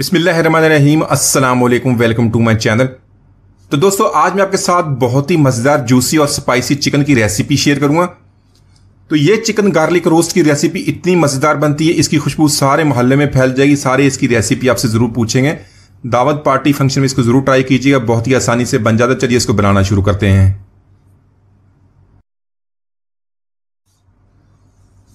बिसमीम असलकम welcome to my channel तो दोस्तों आज मैं आपके साथ बहुत ही मज़ेदार जूसी और स्पाइसी चिकन की रेसिपी शेयर करूंगा तो ये चिकन गार्लिक रोस्ट की रेसिपी इतनी मज़ेदार बनती है इसकी खुशबू सारे मोहल्ले में फैल जाएगी सारे इसकी रेसिपी आपसे ज़रूर पूछेंगे दावत पार्टी फंक्शन में इसको ज़रूर ट्राई कीजिएगा बहुत ही आसानी से बन जाता है चलिए इसको बनाना शुरू करते हैं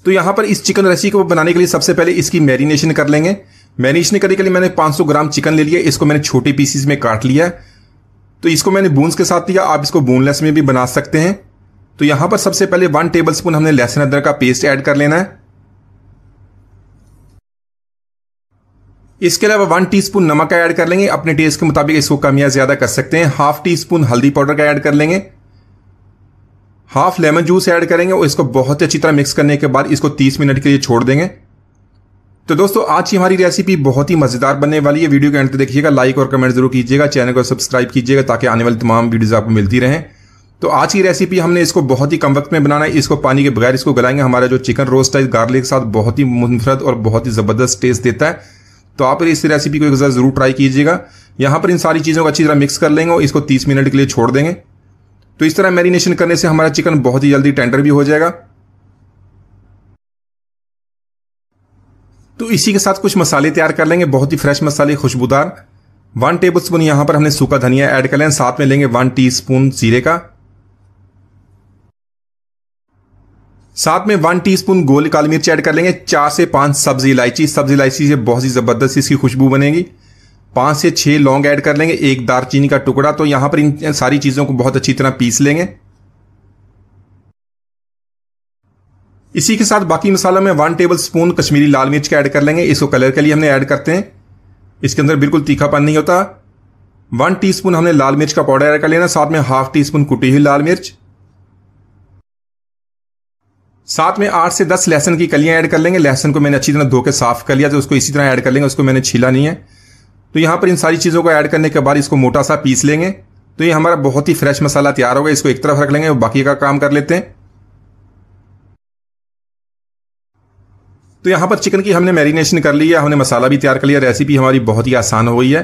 तो यहां पर इस चिकन रेसिपी को बनाने के लिए सबसे पहले इसकी मैरिनेशन कर लेंगे मैंने इसने करी करी मैंने 500 ग्राम चिकन ले लिया इसको मैंने छोटे पीसीस में काट लिया तो इसको मैंने बोन्स के साथ लिया आप इसको बोनलेस में भी बना सकते हैं तो यहां पर सबसे पहले वन टेबल स्पून हमने लहसुन अदरक का पेस्ट ऐड कर लेना है इसके अलावा वन टीस्पून नमक का ऐड कर लेंगे अपने टेस्ट के मुताबिक इसको कम या ज्यादा कर सकते हैं हाफ टी स्पून हल्दी पाउडर का ऐड कर लेंगे हाफ लेमन जूस ऐड करेंगे और इसको बहुत अच्छी तरह मिक्स करने के बाद इसको 30 मिनट के लिए छोड़ देंगे तो दोस्तों आज की हमारी रेसिपी बहुत ही मजेदार बनने वाली है वीडियो के अंत देखिएगा लाइक और कमेंट जरूर कीजिएगा चैनल को सब्सक्राइब कीजिएगा ताकि आने वाली तमाम वीडियोज आपको मिलती रहें तो आज की रेसिपी हमने इसको बहुत ही कम वक्त में बनाना है इसको पानी के बगैर इसको गलाएंगे हमारा जो चिकन रोस्ट है गार्लिक के साथ बहुत ही मुनफरद और बहुत ही ज़बरदस्त टेस्ट देता है तो आप इस रेसिपी को एक बार ज़रूर ट्राई कीजिएगा यहाँ पर इन सारी चीज़ों को अच्छी तरह मिक्स कर लेंगे और इसको तीस मिनट के लिए छोड़ देंगे तो इस तरह मैरिनेशन करने से हमारा चिकन बहुत ही जल्दी टेंडर भी हो जाएगा तो इसी के साथ कुछ मसाले तैयार कर लेंगे बहुत ही फ्रेश मसाले खुशबूदार वन टेबल स्पून यहां पर हमने सूखा धनिया ऐड कर लें साथ में लेंगे वन टी स्पून जीरे का साथ में वन टीस्पून गोल काली मिर्च ऐड कर लेंगे चार से पांच सब्जी इलायची सब्जी इलायची से बहुत ही ज़बरदस्त इसकी खुशबू बनेगी पांच से छह लौंग ऐड कर लेंगे एक दारचीनी का टुकड़ा तो यहां पर इन सारी चीज़ों को बहुत अच्छी तरह पीस लेंगे इसी के साथ बाकी मसाला में वन टेबल स्पून कश्मीरी लाल मिर्च का ऐड कर लेंगे इसको कलर के लिए हमने ऐड करते हैं इसके अंदर बिल्कुल तीखापन नहीं होता वन टी हमने लाल मिर्च का पाउडर ऐड कर लेना साथ में हाफ टी स्पून कुटी हुई लाल मिर्च साथ में आठ से दस लहसन की कलियां ऐड कर लेंगे लहसन को मैंने अच्छी तरह धो के साफ कर लिया तो उसको इसी तरह ऐड कर लेंगे उसको मैंने छीला नहीं है तो यहाँ पर इन सारी चीज़ों को ऐड करने के बाद इसको मोटा सा पीस लेंगे तो ये हमारा बहुत ही फ्रेश मसाला तैयार होगा इसको एक तरफ रख लेंगे बाकी का काम कर लेते हैं तो यहाँ पर चिकन की हमने मैरिनेशन कर लिया हमने मसाला भी तैयार कर लिया रेसिपी हमारी बहुत ही आसान हो गई है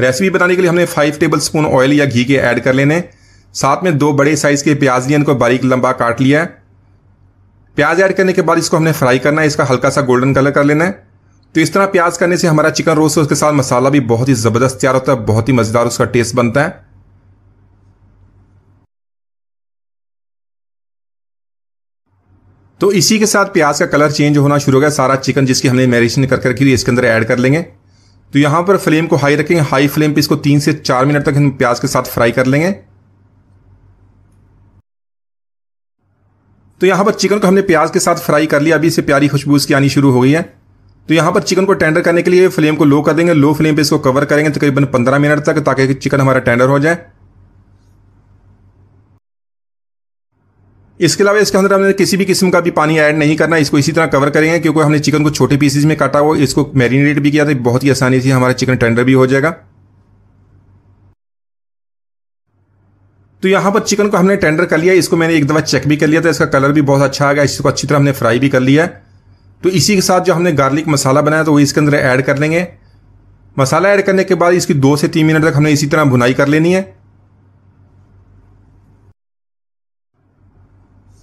रेसिपी बनाने के लिए हमने फाइव टेबल स्पून ऑयल या घी के ऐड कर लेने साथ में दो बड़े साइज़ के प्याज लिए इनको बारीक लंबा काट लिया है प्याज ऐड करने के बाद इसको हमने फ्राई करना है इसका हल्का सा गोल्डन कलर कर लेना है तो इस तरह प्याज करने से हमारा चिकन रोस्ट उसके साथ मसाला भी बहुत ही ज़बरदस्त तैयार होता है बहुत ही मज़ेदार उसका टेस्ट बनता है तो इसी के साथ प्याज का कलर चेंज होना शुरू हो गया सारा चिकन जिसकी हमने मैरिनेशन करके रखी थी इसके अंदर ऐड कर लेंगे तो यहाँ पर फ्लेम को हाई रखेंगे हाई फ्लेम पे इसको तीन से चार मिनट तक हम प्याज के साथ फ्राई कर लेंगे तो यहाँ पर चिकन को हमने प्याज के साथ फ्राई कर लिया अभी इसे प्यारी खुशबू इसकी आनी शुरू हो गई है तो यहाँ पर चिकन को टेंडर करने के लिए फ्लेम को लो कर देंगे लो फ्लेम पे इसको कवर करेंगे तकरीबन पंद्रह मिनट तक ताकि चिकन हमारा टेंडर हो जाए इसके अलावा इसके अंदर हमने किसी भी किस्म का भी पानी ऐड नहीं करना इसको इसी तरह कवर करेंगे क्योंकि हमने चिकन को छोटे पीसेज में काटा हुआ इसको मैरिनेट भी किया था बहुत ही आसानी से हमारा चिकन टेंडर भी हो जाएगा तो यहाँ पर चिकन को हमने टेंडर कर लिया इसको मैंने एक दफ़ा चेक भी कर लिया था इसका कलर भी बहुत अच्छा आ गया इसको अच्छी तरह हमने फ्राई भी कर लिया है तो इसी के साथ जो हमने गार्लिक मसाला बनाया तो वो इसके अंदर ऐड कर लेंगे मसाला ऐड करने के बाद इसकी दो से तीन मिनट तक हमने इसी तरह भुनाई कर लेनी है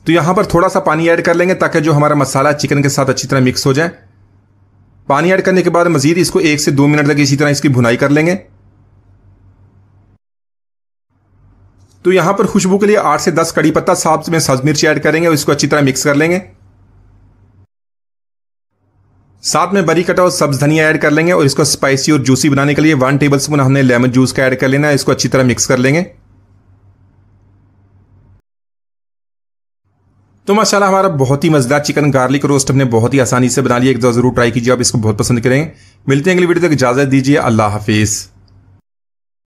तो यहां पर थोड़ा सा पानी ऐड कर लेंगे ताकि जो हमारा मसाला चिकन के साथ अच्छी तरह मिक्स हो जाए पानी ऐड करने के बाद मजीद इसको एक से दो मिनट तक इसी तरह इसकी भुनाई कर लेंगे तो यहां पर खुशबू के लिए आठ से दस कड़ी पत्ता साफ में सब्ज मिर्च ऐड करेंगे और इसको अच्छी तरह मिक्स कर लेंगे साथ में बरी कटा और सब्ज धनिया ऐड कर लेंगे और इसको स्पाइसी और जूसी बनाने के लिए वन टेबल स्पून हमने लेमन जूस का ऐड कर लेना है इसको अच्छी तरह मिक्स कर लेंगे तो माशाल्लाह हमारा बहुत ही मज़ेदार चिकन गार्लिक रोस्ट हमने बहुत ही आसानी से बना लिया एक दो ज़रूर ट्राई कीजिए आप इसको बहुत पसंद करें मिलते हैं अगली वीडियो तक इजाज़त दीजिए अल्लाह हाफिज़